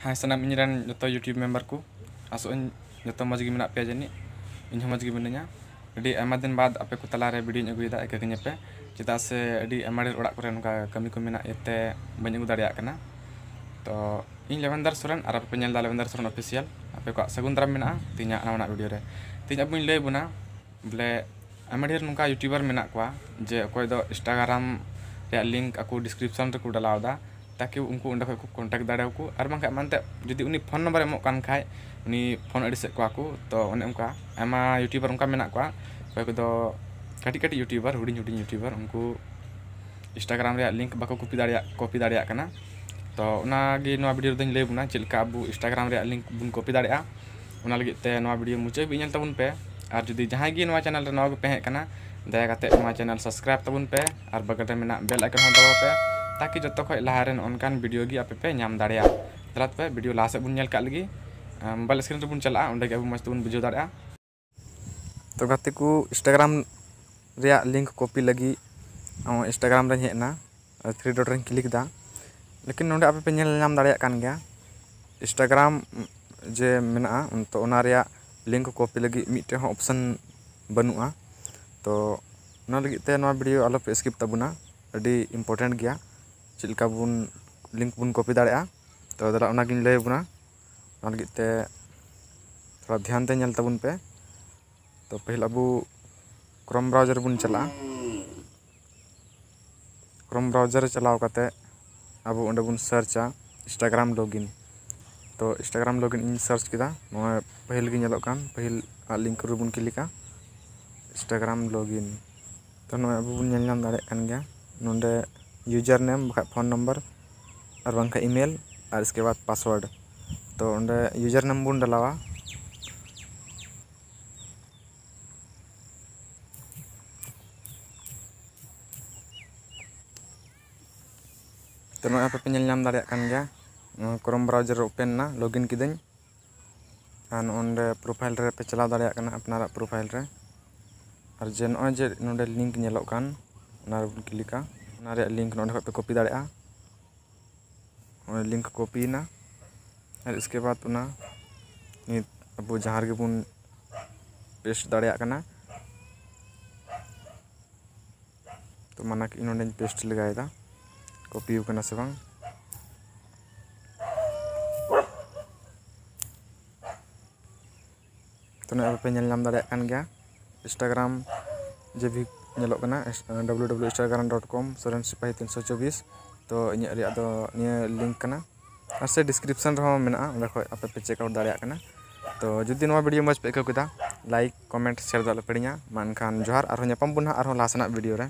Hai senang menyeran nyoto YouTube memberku. Asuk nyoto maju gimana aja nih. Ini maju gimana nya. Jadi emadin eh, bad apa aku telah re video nyaguida ke kenyepe. Kita se di emadin eh, urak kuren ka kami ku mina ete banyak udah diak kena. To ini lewandar suran arap penyel dalam lewandar suran official. Apa ku asagun tram mina tinya anak anak video deh. Tinya pun le buna. Bele emadin eh, nungka youtuber mina kuah. Je koi itu instagram ya link aku description terkudalau dah taki unku unda kai kontak dada ku arma kai manta jadi uni pon nomor emok kan kai uni pon ada set ku aku to unik emka ema youtuber emka menak ku a kai ku kadi kadi youtuber hurin hurin youtuber unku instagram ria link bako kupi dada ya kopi dada ya kana to una gi noa video deng lebu na cel kabu instagram ria link bung kopi dada ya una lagi te noa video muce bi nyal tabun pe ar jadi jahai gi channel ra noa ku pehe kana daya kate noa channel subscribe tabun pe ar bagata menak bel icon hontawa pe ᱛᱟᱠᱤ ᱡᱚᱛᱚ ᱠᱷᱚᱡ ᱞᱟᱦᱟᱨᱮᱱ ᱚᱱᱠᱟᱱ video ᱜᱮ ᱟᱯᱮ ᱯᱮ ᱧᱟᱢ ᱫᱟᱲᱮᱭᱟᱜᱼᱟ ᱛᱟᱞᱟ ᱛᱮᱯᱮ ᱵᱷᱤᱰᱤᱭᱳ ᱞᱟᱦᱟ ᱥᱮᱫ ᱵᱚᱱ ᱧᱮᱞ ᱠᱟᱜ ᱞᱟᱹᱜᱤᱫ ᱢᱳᱵᱟᱭᱤᱞ ᱥᱠᱨᱤᱱ ᱨᱮᱵᱚᱱ ᱪᱟᱞᱟᱜᱼᱟ ᱚᱸᱰᱮ ᱜᱮ ᱟᱵᱚ ᱢᱚᱡᱽ ᱛᱮᱵᱚᱱ ᱵᱩᱡᱷᱟᱹᱣ ᱫᱟᱲᱮᱭᱟᱜᱼᱟ ᱛᱚ ᱜᱟᱛᱮ ᱠᱚ ᱤᱱᱥᱴᱟᱜᱨᱟᱢ ᱨᱮᱭᱟᱜ ᱞᱤᱝᱠ ᱠᱚᱯᱤ ᱞᱟᱹᱜᱤᱫ ᱤᱱᱥᱴᱟᱜᱨᱟᱢ ᱨᱮᱧ ᱦᱮᱡ ᱮᱱᱟ ᱛᱷᱨᱤ ᱰᱚᱴ ᱨᱮᱧ ᱠᱞᱤᱠ ᱮᱫᱟ ᱞᱮᱠᱤᱱ ᱱᱚᱰᱮ ᱟᱯᱮ ᱯᱮ ᱧᱮᱞ ᱧᱟᱢ ᱫᱟᱲᱮᱭᱟᱜ ᱠᱟᱱ ᱜᱮᱭᱟ ᱤᱱᱥᱴᱟᱜᱨᱟᱢ ᱡᱮ ᱢᱮᱱᱟᱜᱼᱟ ᱛᱚ ᱚᱱᱟ ᱨᱮᱭᱟᱜ ᱞᱤᱝᱠ ᱠᱚᱯᱤ ᱞᱟᱹᱜᱤᱫ ᱢᱤᱫᱴᱮᱱ ᱦᱚᱸ ᱚᱯᱥᱮᱱ ᱵᱟᱹᱱᱩᱜᱼᱟ ᱛᱚ ᱚᱱᱟ ᱞᱟᱹᱜᱤᱫ ᱛᱮ ᱱᱚᱣᱟ ᱵᱷᱤᱰᱤᱭᱳ ᱟᱞᱚᱯᱮ ᱥᱠᱤᱯ ᱛᱟᱵᱚᱱᱟ ᱟᱹᱰᱤ ᱤᱢᱯᱚᱨᱴᱮᱱᱴ ᱜᱮᱭᱟ चलका बन लिंक बन कपी दाड़ा तो दादा लैबना थोड़ा ध्यान तेलताबन पे तो पहले अब क्रोम ब्राउजार बन चल क्रोम ब्राउजार चलावे अब अब सार्चा इन्स्टाग्राम लगिन तो इन्स्टाग्राम लगइन इन सार्च किया पहल गलोकान पहल लिंक रूब क्लिका इन्स्टाग्राम लगिन तो नाबन दाड़ गया ना यूजर नेम फोन नंबर और बाखा इमेल और इसके बाद पासवर्ड तो यूजर नेम बन डाला तो नापेम दाया क्रोम ब्राउजार ओपेन लगइन किदी और प्रोफाइल पे चला दाड़ा अपना प्रोफाइल और जे नजे नोल लिंक नलोक क्लिका लिंक पे कॉपी दाड़ा लिंक कॉपीना और इसके बाद उना अब जहाँ के बन पेस्ट दाड़ा तो माना कि पेस्ट लगे कॉपी से बा तो पे दाड़ा इंस्टाग्राम जे भी ᱧᱮᱞᱚᱜ ᱠᱟᱱᱟ W W Instagram dot com Soren Sipahi ᱛᱤᱱᱥᱚ ᱪᱚᱵᱵᱤᱥ ᱛᱚ ᱤᱧᱟᱹᱜ ᱨᱮᱭᱟᱜ ᱫᱚ ᱱᱤᱭᱟᱹ ᱞᱤᱝᱠ ᱠᱟᱱᱟ ᱟᱨ ᱥᱮ ᱰᱤᱥᱠᱨᱤᱯᱥᱚᱱ ᱨᱮᱦᱚᱸ ᱢᱮᱱᱟᱜᱼᱟ ᱚᱸᱰᱮ ᱠᱷᱚᱡ ᱟᱯᱮ ᱯᱮ ᱪᱮᱠᱟᱣᱩᱴ ᱫᱟᱲᱮᱭᱟᱜ ᱠᱟᱱᱟ ᱛᱚ ᱡᱩᱫᱤ ᱱᱚᱣᱟ ᱵᱷᱤᱰᱤᱭᱳ ᱢᱚᱡᱽ ᱯᱮ ᱟᱹᱭᱠᱟᱹᱣ ᱠᱮᱫᱟ ᱞᱟᱭᱤᱠ ᱠᱚᱢᱮᱱᱴ ᱥᱮᱭᱟᱨ ᱫᱚ ᱟᱞᱚᱯᱮ ᱦᱤᱲᱤᱧᱟ ᱢᱮᱱᱠᱷᱟᱱ ᱡᱚᱦᱟᱨ ᱟᱨᱦᱚᱸ ᱧᱟᱯᱟᱢ ᱵᱚᱱ ᱦᱟᱸᱜ ᱟᱨᱦᱚᱸ ᱞᱟᱦᱟ ᱥᱮᱱᱟᱜ ᱵᱷᱤᱰᱤᱭᱳ ᱨᱮ